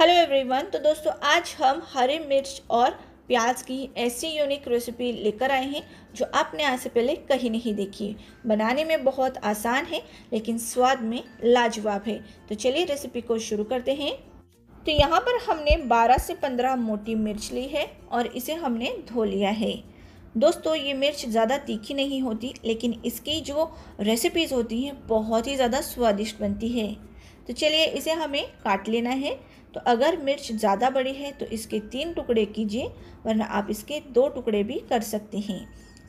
hello everyone तो दोस्तों आज हम हरी मिर्च और प्याज की ऐसी यूनिक रेसिपी लेकर आए हैं जो आपने आज से पहले कहीं नहीं देखी है बनाने में बहुत आसान है लेकिन स्वाद में लाजवाब है तो चलिए रेसिपी को शुरू करते हैं तो यहाँ पर हमने 12 से 15 मोटी मिर्च ली है और इसे हमने धो लिया है दोस्तों ये मिर्च ज़्यादा तीखी नहीं होती लेकिन इसकी जो रेसिपीज़ होती हैं बहुत ही ज़्यादा स्वादिष्ट बनती है तो चलिए इसे हमें काट लेना है तो अगर मिर्च ज़्यादा बड़ी है तो इसके तीन टुकड़े कीजिए वरना आप इसके दो टुकड़े भी कर सकते हैं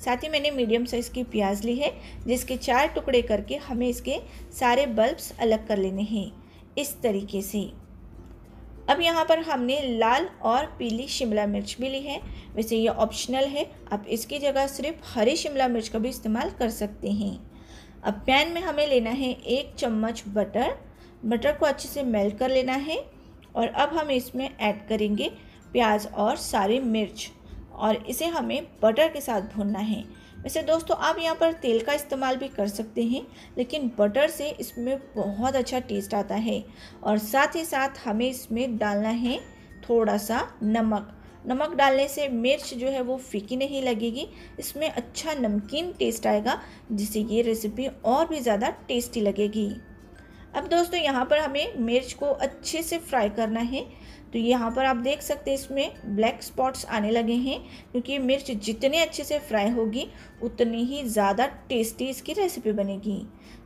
साथ ही मैंने मीडियम साइज़ की प्याज ली है जिसके चार टुकड़े करके हमें इसके सारे बल्ब्स अलग कर लेने हैं इस तरीके से अब यहाँ पर हमने लाल और पीली शिमला मिर्च भी ली है वैसे ये ऑप्शनल है आप इसकी जगह सिर्फ हरी शिमला मिर्च का भी इस्तेमाल कर सकते हैं अब पैन में हमें लेना है एक चम्मच बटर बटर को अच्छे से मेल्ट कर लेना है और अब हम इसमें ऐड करेंगे प्याज और सारी मिर्च और इसे हमें बटर के साथ भूनना है वैसे दोस्तों आप यहाँ पर तेल का इस्तेमाल भी कर सकते हैं लेकिन बटर से इसमें बहुत अच्छा टेस्ट आता है और साथ ही साथ हमें इसमें डालना है थोड़ा सा नमक नमक डालने से मिर्च जो है वो फीकी नहीं लगेगी इसमें अच्छा नमकीन टेस्ट आएगा जिससे ये रेसिपी और भी ज़्यादा टेस्टी लगेगी अब दोस्तों यहाँ पर हमें मिर्च को अच्छे से फ्राई करना है तो यहाँ पर आप देख सकते हैं इसमें ब्लैक स्पॉट्स आने लगे हैं क्योंकि मिर्च जितने अच्छे से फ्राई होगी उतनी ही ज़्यादा टेस्टी इसकी रेसिपी बनेगी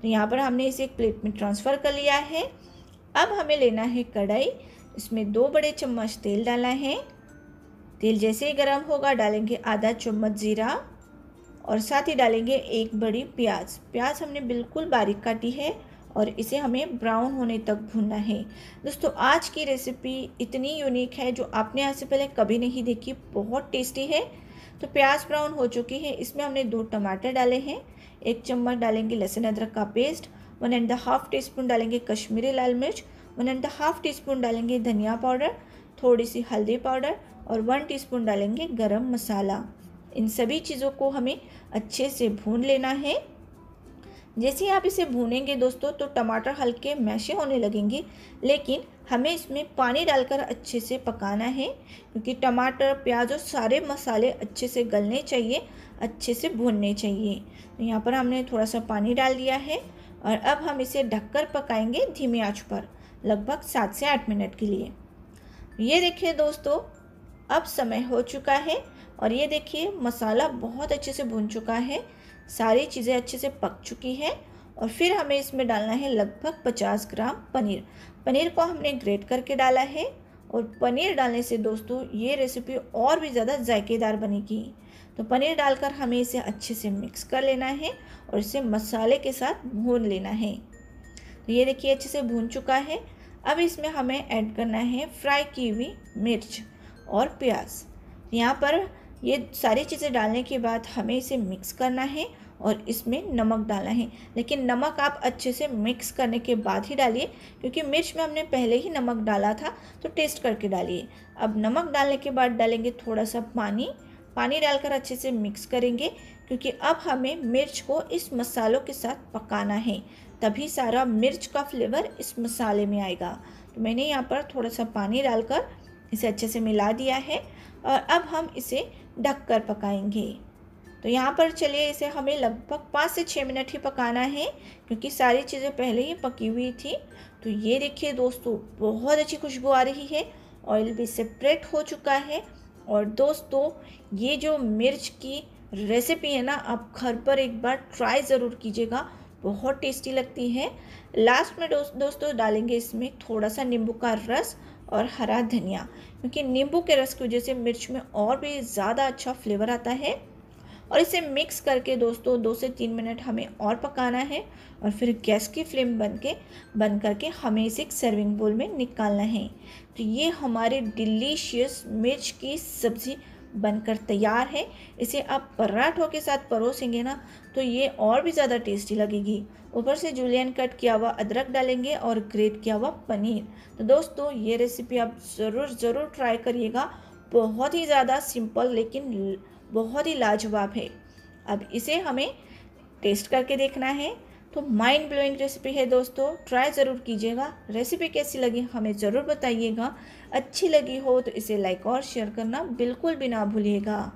तो यहाँ पर हमने इसे एक प्लेट में ट्रांसफ़र कर लिया है अब हमें लेना है कढ़ाई इसमें दो बड़े चम्मच तेल डाला है तेल जैसे ही गर्म होगा डालेंगे आधा चम्मच ज़ीरा और साथ ही डालेंगे एक बड़ी प्याज प्याज हमने बिल्कुल बारीक काटी है और इसे हमें ब्राउन होने तक भूनना है दोस्तों आज की रेसिपी इतनी यूनिक है जो आपने यहाँ से पहले कभी नहीं देखी बहुत टेस्टी है तो प्याज ब्राउन हो चुकी है इसमें हमने दो टमाटर डाले हैं एक चम्मच डालेंगे लहसुन अदरक का paste one and half teaspoon डालेंगे कश्मीरी लाल मिर्च one and half teaspoon डालेंगे धनिया पाउडर थोड़ी सी हल्दी पाउडर और वन टी डालेंगे गर्म मसाला इन सभी चीज़ों को हमें अच्छे से भून लेना है जैसे आप इसे भूनेंगे दोस्तों तो टमाटर हल्के मैशे होने लगेंगे लेकिन हमें इसमें पानी डालकर अच्छे से पकाना है क्योंकि टमाटर प्याज और सारे मसाले अच्छे से गलने चाहिए अच्छे से भूनने चाहिए तो यहाँ पर हमने थोड़ा सा पानी डाल दिया है और अब हम इसे ढककर पकाएंगे धीमी आँच पर लगभग सात से आठ मिनट के लिए ये देखिए दोस्तों अब समय हो चुका है और ये देखिए मसाला बहुत अच्छे से भुन चुका है सारी चीज़ें अच्छे से पक चुकी हैं और फिर हमें इसमें डालना है लगभग 50 ग्राम पनीर पनीर को हमने ग्रेट करके डाला है और पनीर डालने से दोस्तों ये रेसिपी और भी ज़्यादा जायकेदार बनेगी तो पनीर डालकर हमें इसे अच्छे से मिक्स कर लेना है और इसे मसाले के साथ भून लेना है तो ये देखिए अच्छे से भून चुका है अब इसमें हमें ऐड करना है फ्राई की हुई मिर्च और प्याज यहाँ पर ये सारी चीज़ें डालने के बाद हमें इसे मिक्स करना है और इसमें नमक डालना है लेकिन नमक आप अच्छे से मिक्स करने के बाद ही डालिए क्योंकि मिर्च में हमने पहले ही नमक डाला था तो टेस्ट करके डालिए अब नमक डालने के बाद डालेंगे थोड़ा सा पानी पानी डालकर अच्छे से मिक्स करेंगे क्योंकि अब हमें मिर्च को इस मसालों के साथ पकाना है तभी सारा मिर्च का फ्लेवर इस मसाले में आएगा तो मैंने यहाँ पर थोड़ा सा पानी डालकर इसे अच्छे से मिला दिया है और अब हम इसे ढक कर पकाएंगे तो यहाँ पर चलिए इसे हमें लगभग पाँच से छः मिनट ही पकाना है क्योंकि सारी चीज़ें पहले ही पकी हुई थी तो ये देखिए दोस्तों बहुत अच्छी खुशबू आ रही है ऑयल भी सेपरेट हो चुका है और दोस्तों ये जो मिर्च की रेसिपी है ना आप घर पर एक बार ट्राई ज़रूर कीजिएगा बहुत टेस्टी लगती है लास्ट में दोस्तों डालेंगे इसमें थोड़ा सा नींबू का रस और हरा धनिया क्योंकि नींबू के रस की वजह से मिर्च में और भी ज़्यादा अच्छा फ्लेवर आता है और इसे मिक्स करके दोस्तों दो से तीन मिनट हमें और पकाना है और फिर गैस की फ्लेम बन के बंद करके हमें इसे एक सर्विंग बोल में निकालना है तो ये हमारे डिलीशियस मिर्च की सब्ज़ी बनकर तैयार है इसे आप पराठों के साथ परोसेंगे ना तो ये और भी ज़्यादा टेस्टी लगेगी ऊपर से जूलियन कट किया हुआ अदरक डालेंगे और ग्रेट किया हुआ पनीर तो दोस्तों ये रेसिपी आप ज़रूर ज़रूर ट्राई करिएगा बहुत ही ज़्यादा सिंपल लेकिन बहुत ही लाजवाब है अब इसे हमें टेस्ट करके देखना है तो माइंड ब्लोइंग रेसिपी है दोस्तों ट्राई ज़रूर कीजिएगा रेसिपी कैसी लगी हमें ज़रूर बताइएगा अच्छी लगी हो तो इसे लाइक और शेयर करना बिल्कुल भी ना भूलिएगा